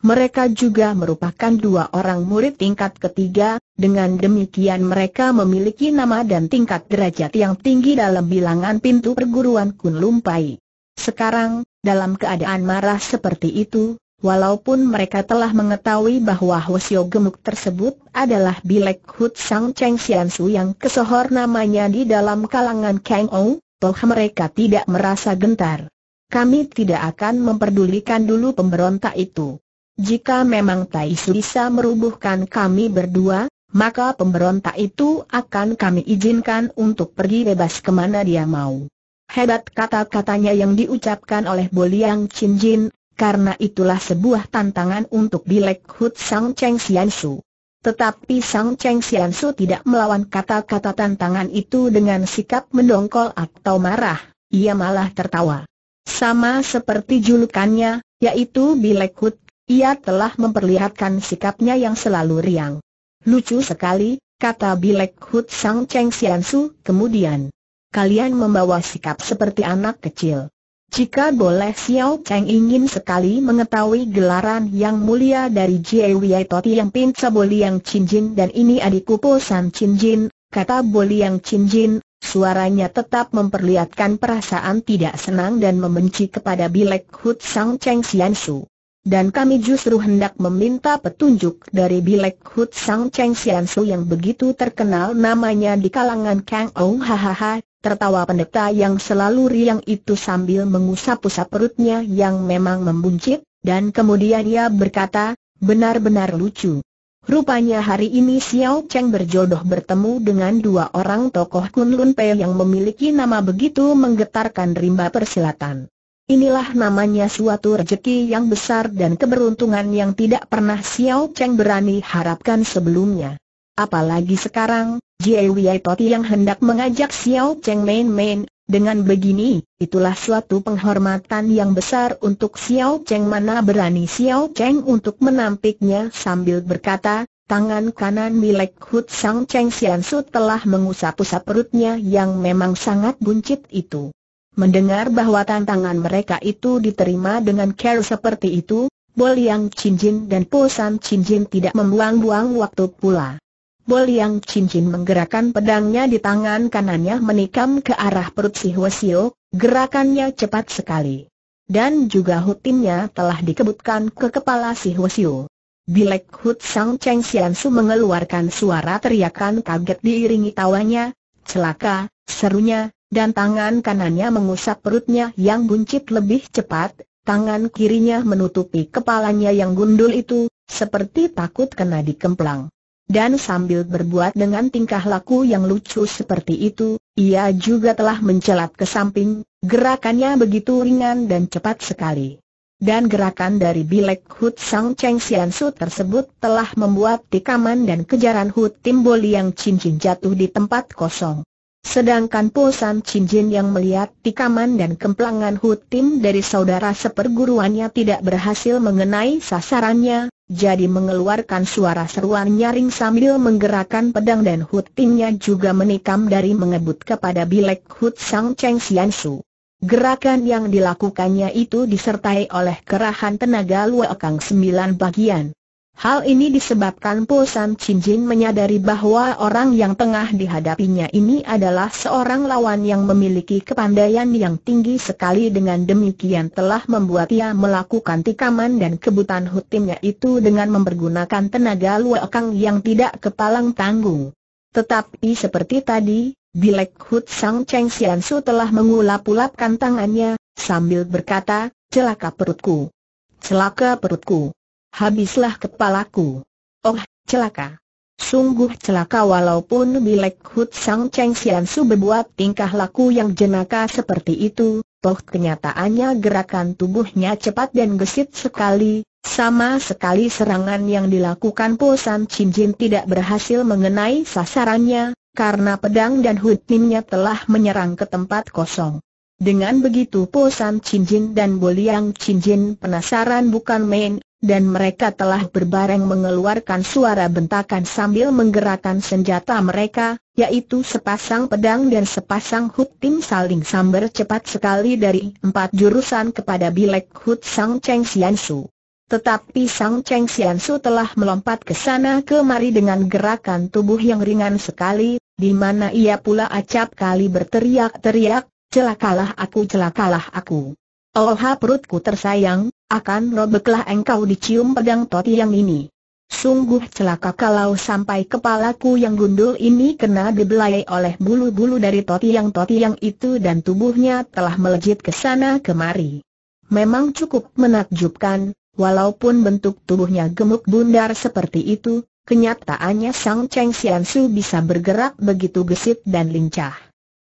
Mereka juga merupakan dua orang murid tingkat ketiga, dengan demikian mereka memiliki nama dan tingkat derajat yang tinggi dalam bilangan pintu perguruan Kunlumpai. Sekarang, dalam keadaan marah seperti itu, Walaupun mereka telah mengetahui bahwa Hwasyo gemuk tersebut adalah Bilek Hut Sang Cheng Sian Su yang kesohor namanya di dalam kalangan Kang Ong, toh mereka tidak merasa gentar. Kami tidak akan memperdulikan dulu pemberontak itu. Jika memang Tais bisa merubuhkan kami berdua, maka pemberontak itu akan kami izinkan untuk pergi bebas kemana dia mau. Hebat kata-katanya yang diucapkan oleh Boliang Jin, karena itulah sebuah tantangan untuk Bilek Hut Sang Cheng Su. Tetapi Sang Cheng Su tidak melawan kata-kata tantangan itu dengan sikap mendongkol atau marah, ia malah tertawa. Sama seperti julukannya, yaitu Bilek Hut ia telah memperlihatkan sikapnya yang selalu riang. Lucu sekali, kata Bilek Hut Sang Cheng Sian Su kemudian. Kalian membawa sikap seperti anak kecil. Jika boleh Xiao Cheng ingin sekali mengetahui gelaran yang mulia dari Jie Wei Toti yang pinca Boliang Jin dan ini adikku San Jin, kata Boliang Jin, suaranya tetap memperlihatkan perasaan tidak senang dan membenci kepada Bilek Hut Sang Cheng Sian Su dan kami justru hendak meminta petunjuk dari Bilek Hut Sang Cheng Sian yang begitu terkenal namanya di kalangan Kang Ong hahaha, tertawa pendeta yang selalu riang itu sambil mengusap-usap perutnya yang memang membuncit, dan kemudian ia berkata, benar-benar lucu. Rupanya hari ini Xiao Cheng berjodoh bertemu dengan dua orang tokoh Kunlun Pei yang memiliki nama begitu menggetarkan rimba persilatan. Inilah namanya suatu rejeki yang besar dan keberuntungan yang tidak pernah Xiao Cheng berani harapkan sebelumnya. Apalagi sekarang, Jie Wei Toti yang hendak mengajak Xiao Cheng main-main, dengan begini, itulah suatu penghormatan yang besar untuk Xiao Cheng mana berani Xiao Cheng untuk menampiknya sambil berkata, tangan kanan milik Hut Sang Cheng Xian Su telah mengusap-usap perutnya yang memang sangat buncit itu. Mendengar bahwa tantangan mereka itu diterima dengan care seperti itu, Bol Yang Cincin dan Po San Cincin tidak membuang-buang waktu pula. Bol Yang Cincin menggerakkan pedangnya di tangan kanannya menikam ke arah perut si Huasio, gerakannya cepat sekali. Dan juga hutinnya telah dikebutkan ke kepala si Huasio. Bilek Hut Sang Cheng Sian Su mengeluarkan suara teriakan kaget diiringi tawanya, celaka, serunya, dan tangan kanannya mengusap perutnya yang buncit lebih cepat, tangan kirinya menutupi kepalanya yang gundul itu, seperti takut kena dikemplang. Dan sambil berbuat dengan tingkah laku yang lucu seperti itu, ia juga telah mencelat ke samping, gerakannya begitu ringan dan cepat sekali. Dan gerakan dari Bilek Hut Sang Cheng Sian Su tersebut telah membuat tikaman dan kejaran Hut timbul yang cincin jatuh di tempat kosong. Sedangkan Po San Cinjin yang melihat tikaman dan kemplangan tim dari saudara seperguruannya tidak berhasil mengenai sasarannya, jadi mengeluarkan suara seruan nyaring sambil menggerakkan pedang dan timnya juga menikam dari mengebut kepada Bilek Hut Sang Cheng Sian Su. Gerakan yang dilakukannya itu disertai oleh kerahan tenaga Luo Kang sembilan bagian. Hal ini disebabkan Po Sam Chin Jin menyadari bahwa orang yang tengah dihadapinya ini adalah seorang lawan yang memiliki kepandaian yang tinggi sekali dengan demikian telah membuat ia melakukan tikaman dan kebutan hutimnya itu dengan mempergunakan tenaga luakang yang tidak kepalang tanggung. Tetapi seperti tadi, Bilek Hut Sang Cheng Sian Su telah mengulap-ulapkan tangannya, sambil berkata, celaka perutku. Celaka perutku habislah kepalaku. Oh, celaka. Sungguh celaka walaupun Bilek Hut Sang Cheng Sian Su berbuat tingkah laku yang jenaka seperti itu, toh kenyataannya gerakan tubuhnya cepat dan gesit sekali, sama sekali serangan yang dilakukan Po San Chin Jin tidak berhasil mengenai sasarannya, karena pedang dan hut hutimnya telah menyerang ke tempat kosong. Dengan begitu Po San Chin Jin dan Bo Liang Chin Jin penasaran bukan main, dan mereka telah berbareng mengeluarkan suara bentakan sambil menggerakkan senjata mereka, yaitu sepasang pedang dan sepasang Hut Tim saling sambar cepat sekali dari empat jurusan kepada Bilek Hut Sang Cheng Sian Su. Tetapi Sang Cheng Sian Su telah melompat ke sana kemari dengan gerakan tubuh yang ringan sekali, di mana ia pula acap kali berteriak-teriak, celakalah aku celakalah aku. Oh perutku tersayang, akan robeklah engkau dicium pedang toti yang ini. Sungguh celaka kalau sampai kepalaku yang gundul ini kena dibelai oleh bulu-bulu dari toti yang toti yang itu dan tubuhnya telah melejit ke sana kemari. Memang cukup menakjubkan, walaupun bentuk tubuhnya gemuk bundar seperti itu, kenyataannya Sang Cheng Sian Su bisa bergerak begitu gesit dan lincah.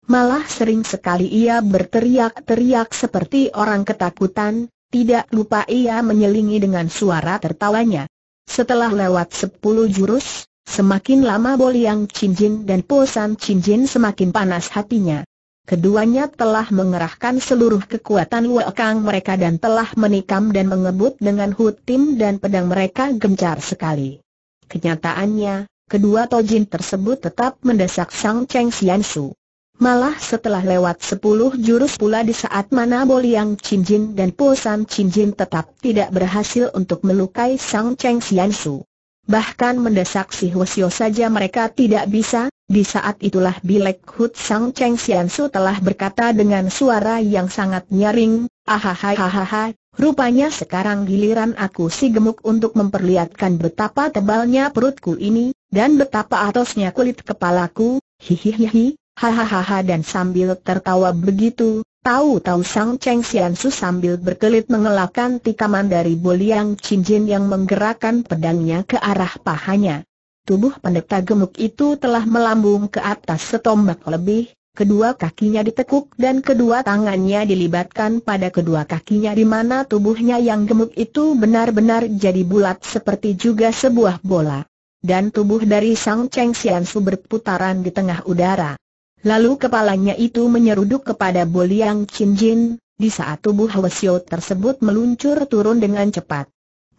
Malah sering sekali ia berteriak-teriak seperti orang ketakutan, tidak lupa ia menyelingi dengan suara tertawanya. Setelah lewat sepuluh jurus, semakin lama Boliang cinjin dan Posan cinjin semakin panas hatinya. Keduanya telah mengerahkan seluruh kekuatan kang mereka dan telah menikam dan mengebut dengan hutim dan pedang mereka gencar sekali. Kenyataannya, kedua Tojin tersebut tetap mendesak Sang Cheng Su. Malah setelah lewat sepuluh jurus pula di saat mana Boliang Cincin dan pusan Cincin tetap tidak berhasil untuk melukai Sang Cheng Sian Su. Bahkan mendesak si Hwasyo saja mereka tidak bisa, di saat itulah Bilek Hut Sang Cheng Sian Su telah berkata dengan suara yang sangat nyaring, ahahahaha, rupanya sekarang giliran aku si gemuk untuk memperlihatkan betapa tebalnya perutku ini, dan betapa atasnya kulit kepalaku, hihihihi, hahaha dan sambil tertawa begitu, tahu-tahu Sang Cheng Sian Su sambil berkelit mengelakkan tikaman dari Boliang Jin yang menggerakkan pedangnya ke arah pahanya. Tubuh pendeta gemuk itu telah melambung ke atas setombak lebih, kedua kakinya ditekuk dan kedua tangannya dilibatkan pada kedua kakinya di mana tubuhnya yang gemuk itu benar-benar jadi bulat seperti juga sebuah bola. Dan tubuh dari Sang Cheng Sian Su berputaran di tengah udara. Lalu kepalanya itu menyeruduk kepada Boliang Chin di saat tubuh Hwasyo tersebut meluncur turun dengan cepat.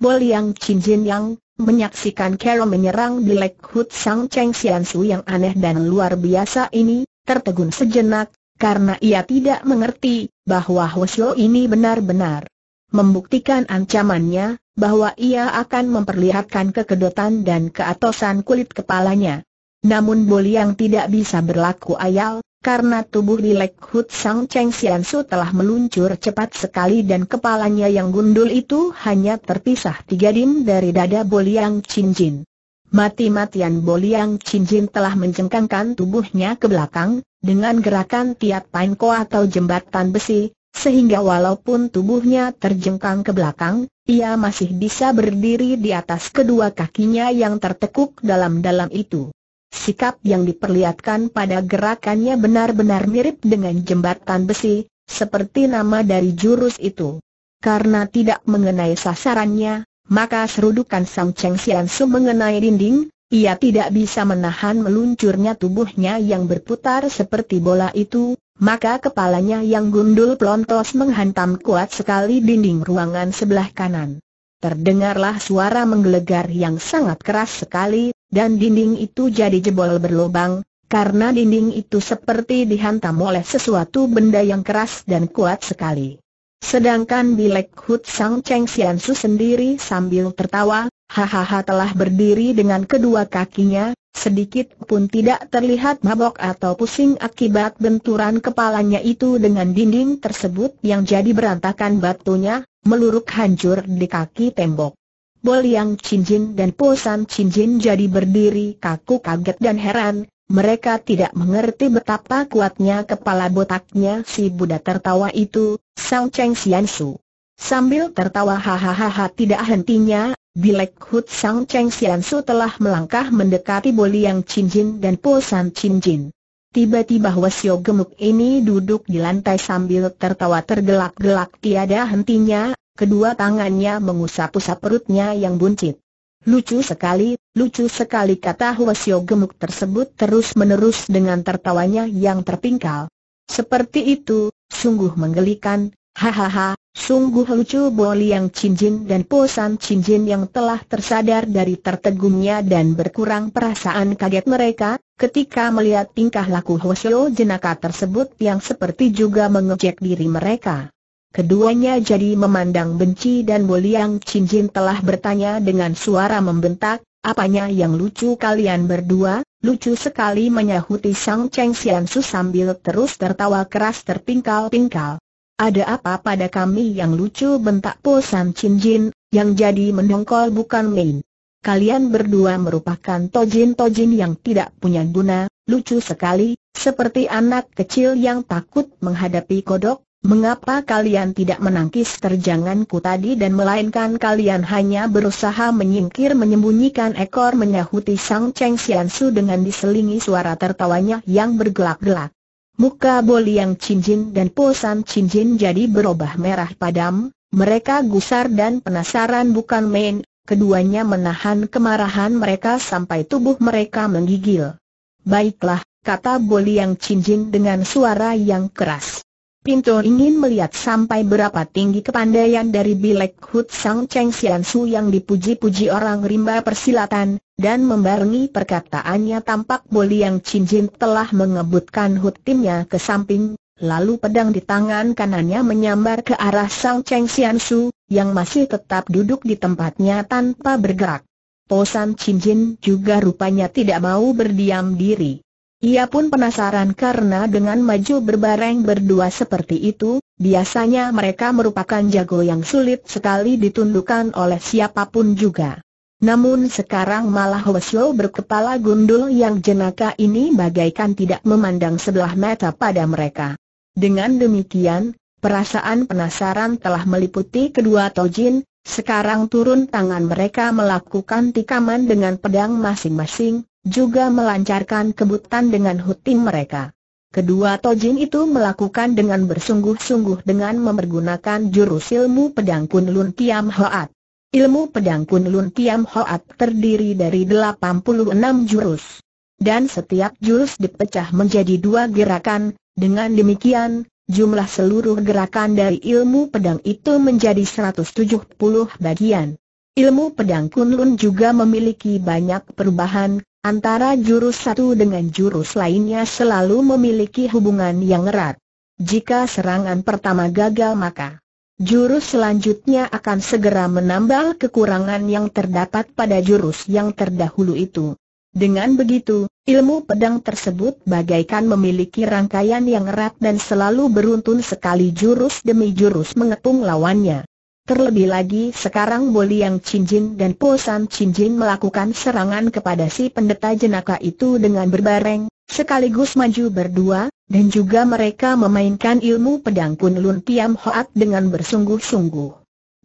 Boliang Chin yang menyaksikan Kero menyerang di Hood Sang Cheng Sian Su yang aneh dan luar biasa ini, tertegun sejenak, karena ia tidak mengerti bahwa Hwasyo ini benar-benar membuktikan ancamannya, bahwa ia akan memperlihatkan kekedotan dan keatosan kulit kepalanya. Namun Boliang tidak bisa berlaku ayal, karena tubuh Lek Hut Sang Cheng Sian Su telah meluncur cepat sekali dan kepalanya yang gundul itu hanya terpisah tiga dim dari dada Boliang Chin Jin. Mati-matian Boliang Chin Jin telah mencengkangkan tubuhnya ke belakang, dengan gerakan tiat panko atau jembatan besi, sehingga walaupun tubuhnya terjengkang ke belakang, ia masih bisa berdiri di atas kedua kakinya yang tertekuk dalam-dalam itu. Sikap yang diperlihatkan pada gerakannya benar-benar mirip dengan jembatan besi, seperti nama dari jurus itu. Karena tidak mengenai sasarannya, maka serudukan Sang Cheng Xian Su mengenai dinding, ia tidak bisa menahan meluncurnya tubuhnya yang berputar seperti bola itu, maka kepalanya yang gundul pelontos menghantam kuat sekali dinding ruangan sebelah kanan. Terdengarlah suara menggelegar yang sangat keras sekali, dan dinding itu jadi jebol berlubang, karena dinding itu seperti dihantam oleh sesuatu benda yang keras dan kuat sekali. Sedangkan Bilek Hut Sang Cheng Sian Su sendiri sambil tertawa, hahaha telah berdiri dengan kedua kakinya, sedikit pun tidak terlihat mabok atau pusing akibat benturan kepalanya itu dengan dinding tersebut yang jadi berantakan batunya, meluruk hancur di kaki tembok. Boliang Yang Cincin dan Po San Cincin jadi berdiri kaku kaget dan heran, mereka tidak mengerti betapa kuatnya kepala botaknya si Buddha tertawa itu, Sang Cheng Sian Sambil tertawa hahaha tidak hentinya, Bilek Hut Sang Cheng Sian telah melangkah mendekati Boli Yang Cincin dan Po San Cincin. Tiba-tiba Wasio gemuk ini duduk di lantai sambil tertawa tergelak-gelak tiada hentinya, Kedua tangannya mengusap-usap perutnya yang buncit. Lucu sekali, lucu sekali kata Huasio gemuk tersebut terus-menerus dengan tertawanya yang terpingkal. Seperti itu, sungguh menggelikan, hahaha, sungguh lucu boli yang Cincin dan posan Cincin yang telah tersadar dari tertegungnya dan berkurang perasaan kaget mereka, ketika melihat tingkah laku Huasio jenaka tersebut yang seperti juga mengejek diri mereka. Keduanya jadi memandang benci dan Boliang Jin telah bertanya dengan suara membentak, apanya yang lucu kalian berdua? Lucu sekali menyahuti Sang Cheng Xian Su sambil terus tertawa keras terpingkal-pingkal. Ada apa pada kami yang lucu bentak Po San Jin yang jadi mendongkol bukan main. Kalian berdua merupakan tojin-tojin yang tidak punya guna, lucu sekali, seperti anak kecil yang takut menghadapi kodok, Mengapa kalian tidak menangkis terjanganku tadi dan melainkan kalian hanya berusaha menyingkir menyembunyikan ekor menyahuti Sang Cheng Xiansu dengan diselingi suara tertawanya yang bergelak-gelak. Muka Boliang Cincin dan Posan Cincin jadi berubah merah padam, mereka gusar dan penasaran bukan main, keduanya menahan kemarahan mereka sampai tubuh mereka menggigil. Baiklah, kata Boliang Cincin dengan suara yang keras. Pinto ingin melihat sampai berapa tinggi kepandaian dari Bilek Hut Sang Cheng Sian Su yang dipuji-puji orang rimba persilatan, dan membarengi perkataannya tampak Boli yang Jin telah mengebutkan hut timnya ke samping, lalu pedang di tangan kanannya menyambar ke arah Sang Cheng Sian Su, yang masih tetap duduk di tempatnya tanpa bergerak. Posan Jin juga rupanya tidak mau berdiam diri. Ia pun penasaran karena dengan maju berbareng berdua seperti itu, biasanya mereka merupakan jago yang sulit sekali ditundukkan oleh siapapun juga. Namun sekarang malah Wesyo berkepala gundul yang jenaka ini bagaikan tidak memandang sebelah mata pada mereka. Dengan demikian, perasaan penasaran telah meliputi kedua Tojin, sekarang turun tangan mereka melakukan tikaman dengan pedang masing-masing, juga melancarkan kebutan dengan hutim mereka. Kedua Tojin itu melakukan dengan bersungguh-sungguh dengan mempergunakan jurus ilmu pedang Kunlun Tiam Hoat. Ilmu pedang Kunlun Tiam Hoat terdiri dari 86 jurus. Dan setiap jurus dipecah menjadi dua gerakan, dengan demikian, jumlah seluruh gerakan dari ilmu pedang itu menjadi 170 bagian. Ilmu pedang Kunlun juga memiliki banyak perubahan, Antara jurus satu dengan jurus lainnya selalu memiliki hubungan yang erat. Jika serangan pertama gagal maka jurus selanjutnya akan segera menambal kekurangan yang terdapat pada jurus yang terdahulu itu. Dengan begitu, ilmu pedang tersebut bagaikan memiliki rangkaian yang erat dan selalu beruntun sekali jurus demi jurus mengepung lawannya. Terlebih lagi sekarang Boli yang Cincin dan Posan Cincin melakukan serangan kepada si pendeta jenaka itu dengan berbareng, sekaligus maju berdua, dan juga mereka memainkan ilmu pedang Kunlun Tiam Hoat dengan bersungguh-sungguh.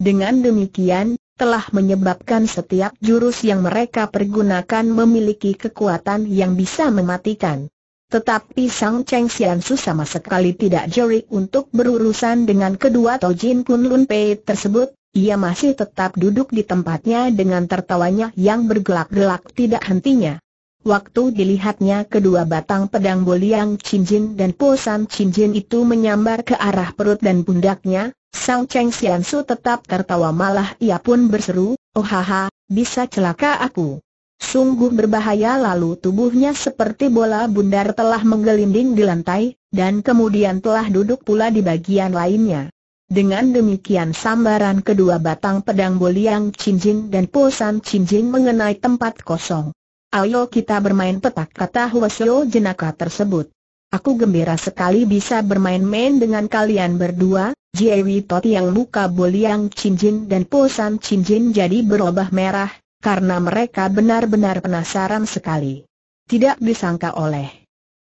Dengan demikian, telah menyebabkan setiap jurus yang mereka pergunakan memiliki kekuatan yang bisa mematikan. Tetapi Sang Cheng Sian sama sekali tidak jerik untuk berurusan dengan kedua Tojin Kun Lun Pei tersebut, ia masih tetap duduk di tempatnya dengan tertawanya yang bergelak-gelak tidak hentinya. Waktu dilihatnya kedua batang pedang Boliang Cincin dan Posan Cincin itu menyambar ke arah perut dan pundaknya, Sang Cheng Sian tetap tertawa malah ia pun berseru, Oh haha, bisa celaka aku sungguh berbahaya lalu tubuhnya seperti bola bundar telah menggelinding di lantai, dan kemudian telah duduk pula di bagian lainnya. Dengan demikian sambaran kedua batang pedang boliang cincin dan posan cincin mengenai tempat kosong. Ayo kita bermain petak kata Huasyo jenaka tersebut. Aku gembira sekali bisa bermain-main dengan kalian berdua, Jiewi Toti yang muka boliang cincin dan posan cincin jadi berubah merah, karena mereka benar-benar penasaran sekali. Tidak disangka oleh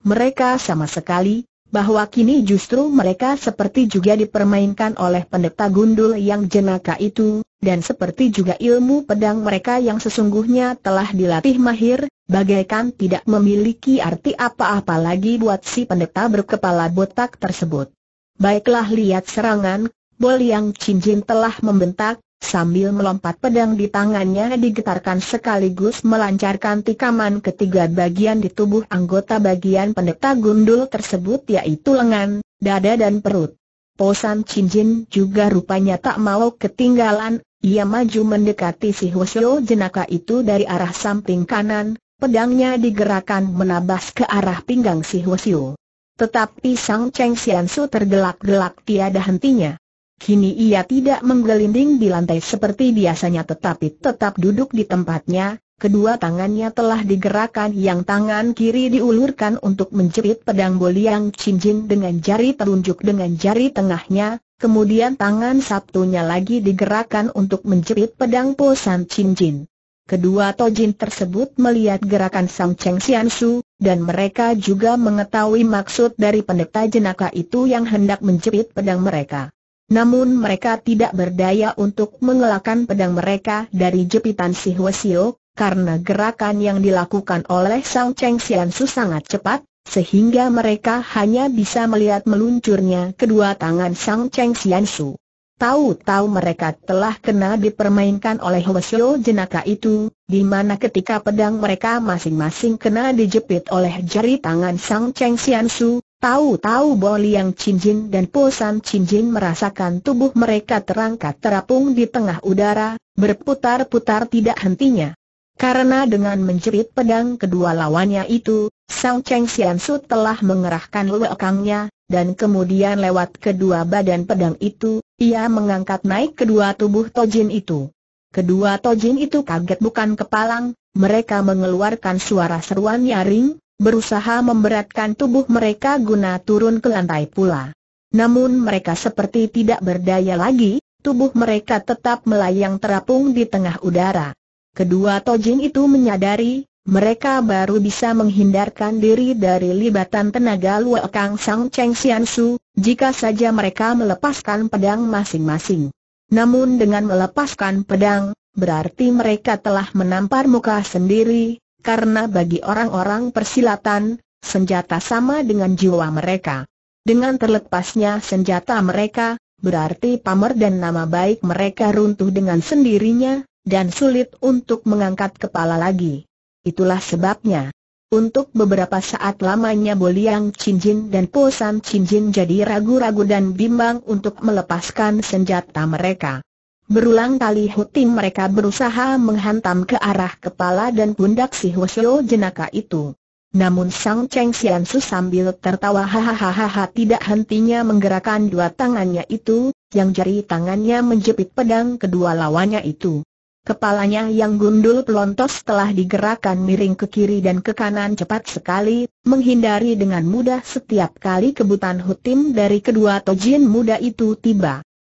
mereka sama sekali, bahwa kini justru mereka seperti juga dipermainkan oleh pendeta gundul yang jenaka itu, dan seperti juga ilmu pedang mereka yang sesungguhnya telah dilatih mahir, bagaikan tidak memiliki arti apa-apa lagi buat si pendeta berkepala botak tersebut. Baiklah lihat serangan, Bol Yang cincin telah membentak, Sambil melompat pedang di tangannya digetarkan sekaligus melancarkan tikaman ketiga bagian di tubuh anggota bagian pendeta gundul tersebut yaitu lengan, dada dan perut. Posan Cincin juga rupanya tak mau ketinggalan, ia maju mendekati si Hwasyo jenaka itu dari arah samping kanan, pedangnya digerakkan menabas ke arah pinggang si Hwasyo. Tetapi Sang Cheng Xiansu tergelak-gelak tiada hentinya. Kini ia tidak menggelinding di lantai seperti biasanya tetapi tetap duduk di tempatnya, kedua tangannya telah digerakkan yang tangan kiri diulurkan untuk menjepit pedang boliang cincin dengan jari telunjuk dengan jari tengahnya, kemudian tangan satunya lagi digerakkan untuk menjepit pedang posan cincin. Kedua tojin tersebut melihat gerakan Sang Cheng Sian Su, dan mereka juga mengetahui maksud dari pendeta jenaka itu yang hendak menjepit pedang mereka. Namun mereka tidak berdaya untuk mengelakkan pedang mereka dari jepitan si Sio, karena gerakan yang dilakukan oleh Sang Cheng Sian Su sangat cepat, sehingga mereka hanya bisa melihat meluncurnya kedua tangan Sang Cheng Sian Su. Tahu-tahu mereka telah kena dipermainkan oleh Sio jenaka itu, di mana ketika pedang mereka masing-masing kena dijepit oleh jari tangan Sang Cheng Sian Su, Tahu-tahu Bo Liang Cinjin dan Po San Cinjin merasakan tubuh mereka terangkat terapung di tengah udara, berputar-putar tidak hentinya. Karena dengan menjerit pedang kedua lawannya itu, Sang Cheng Sian Su telah mengerahkan lewekangnya dan kemudian lewat kedua badan pedang itu, ia mengangkat naik kedua tubuh Tojin itu. Kedua Tojin itu kaget bukan kepalang, mereka mengeluarkan suara seruan nyaring, berusaha memberatkan tubuh mereka guna turun ke lantai pula. Namun mereka seperti tidak berdaya lagi, tubuh mereka tetap melayang terapung di tengah udara. Kedua Tojin itu menyadari, mereka baru bisa menghindarkan diri dari libatan tenaga Luo Kang Sang Cheng Xian Su, jika saja mereka melepaskan pedang masing-masing. Namun dengan melepaskan pedang, berarti mereka telah menampar muka sendiri, karena bagi orang-orang persilatan, senjata sama dengan jiwa mereka. Dengan terlepasnya senjata mereka, berarti pamer dan nama baik mereka runtuh dengan sendirinya, dan sulit untuk mengangkat kepala lagi. Itulah sebabnya. Untuk beberapa saat lamanya Boliang Cinjin, dan Posan Cinjin jadi ragu-ragu dan bimbang untuk melepaskan senjata mereka. Berulang kali hutim mereka berusaha menghantam ke arah kepala dan pundak si Hwasyo jenaka itu. Namun Sang Cheng Sian sambil tertawa hahaha tidak hentinya menggerakkan dua tangannya itu, yang jari tangannya menjepit pedang kedua lawannya itu. Kepalanya yang gundul pelontos telah digerakkan miring ke kiri dan ke kanan cepat sekali, menghindari dengan mudah setiap kali kebutan hutim dari kedua tojin muda itu tiba.